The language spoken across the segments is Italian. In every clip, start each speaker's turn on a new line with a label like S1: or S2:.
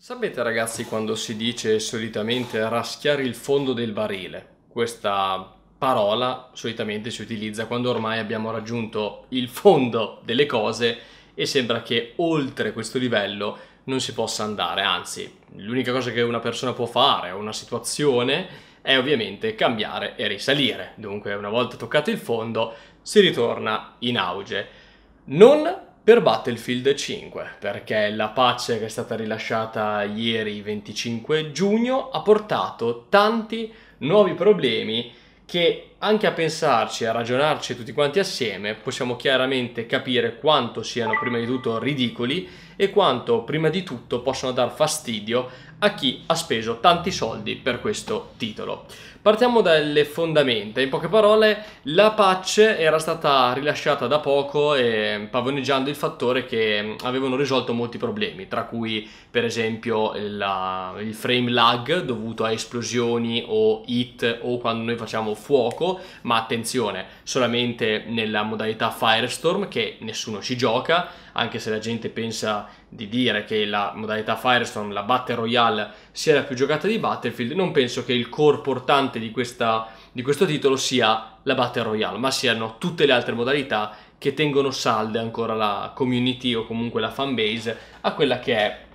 S1: Sapete ragazzi quando si dice solitamente raschiare il fondo del barile? Questa parola solitamente si utilizza quando ormai abbiamo raggiunto il fondo delle cose e sembra che oltre questo livello non si possa andare, anzi l'unica cosa che una persona può fare o una situazione è ovviamente cambiare e risalire, dunque una volta toccato il fondo si ritorna in auge. Non per Battlefield 5, perché la pace che è stata rilasciata ieri 25 giugno ha portato tanti nuovi problemi che anche a pensarci, a ragionarci tutti quanti assieme, possiamo chiaramente capire quanto siano prima di tutto ridicoli e quanto prima di tutto possono dar fastidio a chi ha speso tanti soldi per questo titolo. Partiamo dalle fondamenta, in poche parole la patch era stata rilasciata da poco e ehm, pavoneggiando il fattore che ehm, avevano risolto molti problemi, tra cui per esempio la, il frame lag dovuto a esplosioni o hit o quando noi facciamo fuoco ma attenzione, solamente nella modalità Firestorm che nessuno ci gioca, anche se la gente pensa di dire che la modalità Firestorm, la Battle Royale, sia la più giocata di Battlefield, non penso che il core portante di, questa, di questo titolo sia la Battle Royale, ma siano tutte le altre modalità che tengono salde ancora la community o comunque la fanbase a quella che è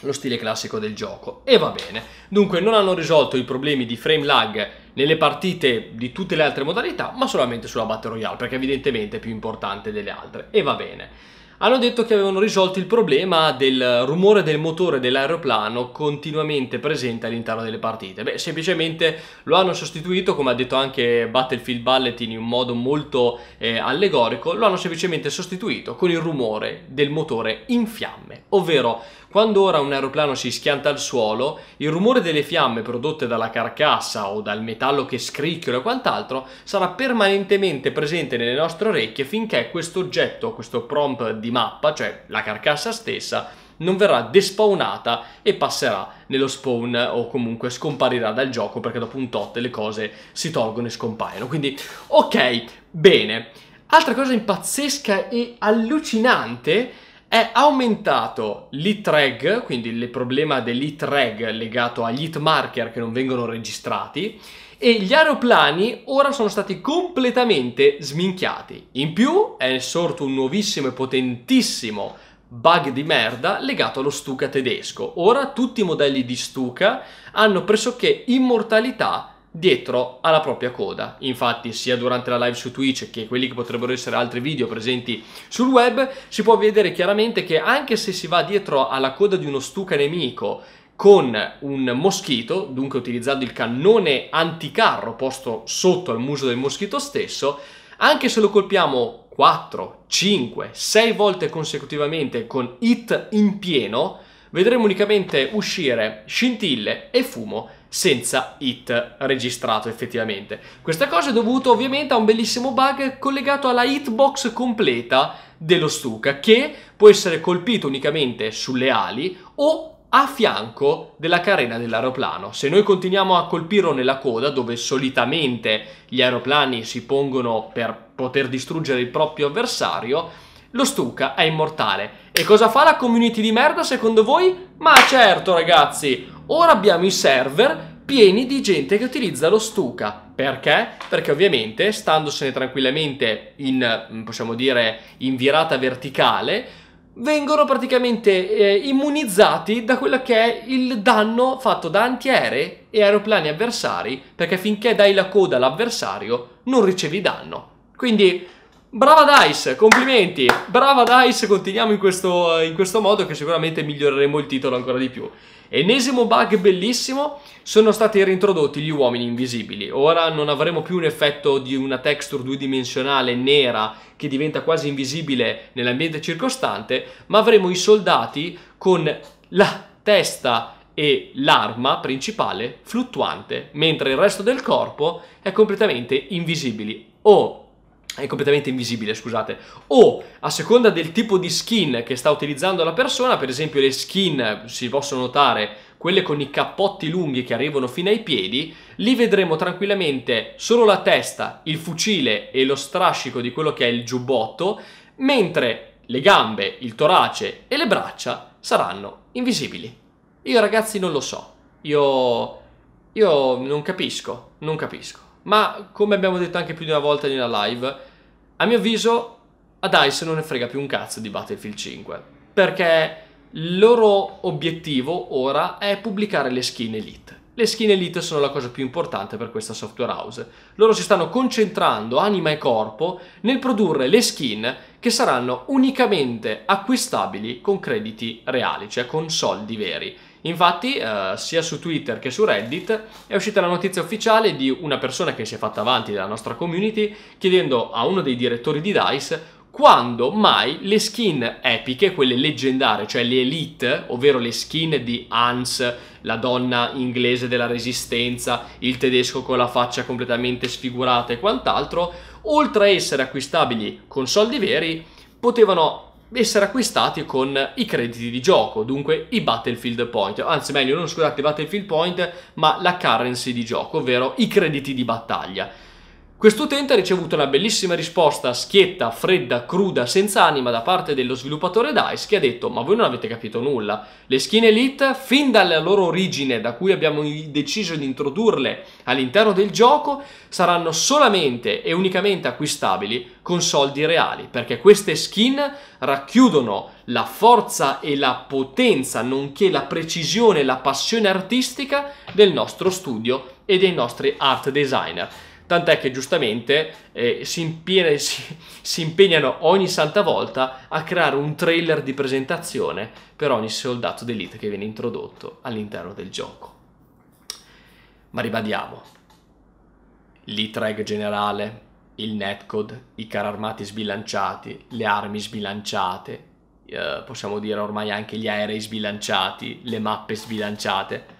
S1: lo stile classico del gioco e va bene. Dunque non hanno risolto i problemi di frame lag nelle partite di tutte le altre modalità ma solamente sulla Battle Royale perché evidentemente è più importante delle altre e va bene hanno detto che avevano risolto il problema del rumore del motore dell'aeroplano continuamente presente all'interno delle partite. Beh, semplicemente lo hanno sostituito, come ha detto anche Battlefield Ballet in un modo molto eh, allegorico, lo hanno semplicemente sostituito con il rumore del motore in fiamme, ovvero quando ora un aeroplano si schianta al suolo, il rumore delle fiamme prodotte dalla carcassa o dal metallo che scricchiola e quant'altro sarà permanentemente presente nelle nostre orecchie finché questo oggetto, questo prompt di di mappa, cioè la carcassa stessa, non verrà despawnata e passerà nello spawn o comunque scomparirà dal gioco perché dopo un tot le cose si tolgono e scompaiono. Quindi ok, bene. Altra cosa impazzesca e allucinante è aumentato l'e-trag, quindi il problema dell'e-trag legato agli hit marker che non vengono registrati e gli aeroplani ora sono stati completamente sminchiati. In più è sorto un nuovissimo e potentissimo bug di merda legato allo Stuka tedesco. Ora tutti i modelli di Stuka hanno pressoché immortalità dietro alla propria coda. Infatti, sia durante la live su Twitch che quelli che potrebbero essere altri video presenti sul web, si può vedere chiaramente che anche se si va dietro alla coda di uno Stuka nemico con un moschito, dunque utilizzando il cannone anticarro posto sotto al muso del moschito stesso, anche se lo colpiamo 4, 5, 6 volte consecutivamente con hit in pieno, vedremo unicamente uscire scintille e fumo senza hit registrato effettivamente. Questa cosa è dovuta ovviamente a un bellissimo bug collegato alla hitbox completa dello Stuka che può essere colpito unicamente sulle ali o a fianco della carena dell'aeroplano. Se noi continuiamo a colpirlo nella coda, dove solitamente gli aeroplani si pongono per poter distruggere il proprio avversario, lo Stuka è immortale. E cosa fa la community di merda secondo voi? Ma certo ragazzi, ora abbiamo i server pieni di gente che utilizza lo Stuka. Perché? Perché ovviamente, standosene tranquillamente in, mm, possiamo dire, in virata verticale, vengono praticamente eh, immunizzati da quello che è il danno fatto da antiaerei e aeroplani avversari, perché finché dai la coda all'avversario non ricevi danno. Quindi Brava Dice, complimenti. Brava Dice, continuiamo in questo, in questo, modo che sicuramente miglioreremo il titolo ancora di più. Ennesimo bug bellissimo, sono stati reintrodotti gli uomini invisibili. Ora non avremo più un effetto di una texture due-dimensionale nera che diventa quasi invisibile nell'ambiente circostante, ma avremo i soldati con la testa e l'arma principale fluttuante, mentre il resto del corpo è completamente invisibile. Oh! è completamente invisibile, scusate. O a seconda del tipo di skin che sta utilizzando la persona, per esempio le skin si possono notare quelle con i cappotti lunghi che arrivano fino ai piedi, lì vedremo tranquillamente solo la testa, il fucile e lo strascico di quello che è il giubbotto, mentre le gambe, il torace e le braccia saranno invisibili. Io ragazzi non lo so, io, io non capisco, non capisco. Ma come abbiamo detto anche più di una volta in una live, a mio avviso a DICE non ne frega più un cazzo di Battlefield 5, perché il loro obiettivo ora è pubblicare le skin Elite. Le skin Elite sono la cosa più importante per questa software house. Loro si stanno concentrando anima e corpo nel produrre le skin che saranno unicamente acquistabili con crediti reali, cioè con soldi veri. Infatti, eh, sia su Twitter che su Reddit è uscita la notizia ufficiale di una persona che si è fatta avanti della nostra community chiedendo a uno dei direttori di DICE quando mai le skin epiche, quelle leggendarie, cioè le elite, ovvero le skin di Hans, la donna inglese della resistenza, il tedesco con la faccia completamente sfigurata e quant'altro, oltre a essere acquistabili con soldi veri, potevano essere acquistati con i crediti di gioco, dunque i Battlefield Point, anzi meglio non scusate i Battlefield Point, ma la currency di gioco, ovvero i crediti di battaglia. Quest'utente ha ricevuto una bellissima risposta schietta, fredda, cruda, senza anima da parte dello sviluppatore DICE che ha detto ma voi non avete capito nulla, le skin Elite fin dalla loro origine da cui abbiamo deciso di introdurle all'interno del gioco saranno solamente e unicamente acquistabili con soldi reali perché queste skin racchiudono la forza e la potenza nonché la precisione e la passione artistica del nostro studio e dei nostri art designer tant'è che giustamente eh, si, impiena, si, si, impegnano ogni santa volta a creare un trailer di presentazione per ogni soldato d'elite che viene introdotto all'interno del gioco. Ma ribadiamo, l'e-treg generale, il netcode, i carri armati sbilanciati, le armi sbilanciate, eh, possiamo dire ormai anche gli aerei sbilanciati, le mappe sbilanciate,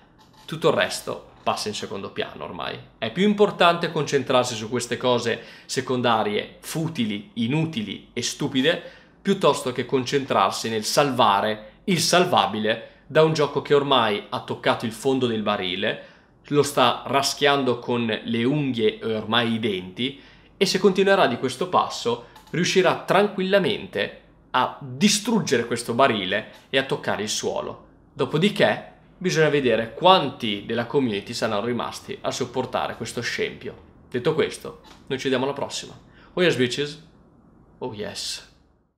S1: tutto il resto passa in secondo piano ormai. È più importante concentrarsi su queste cose secondarie, futili, inutili e stupide, piuttosto che concentrarsi nel salvare il salvabile da un gioco che ormai ha toccato il fondo del barile, lo sta raschiando con le unghie e ormai i denti, e se continuerà di questo passo riuscirà tranquillamente a distruggere questo barile e a toccare il suolo. Dopodiché Bisogna vedere quanti della community saranno rimasti a sopportare questo scempio. Detto questo, noi ci vediamo alla prossima. Oh yes bitches, oh yes.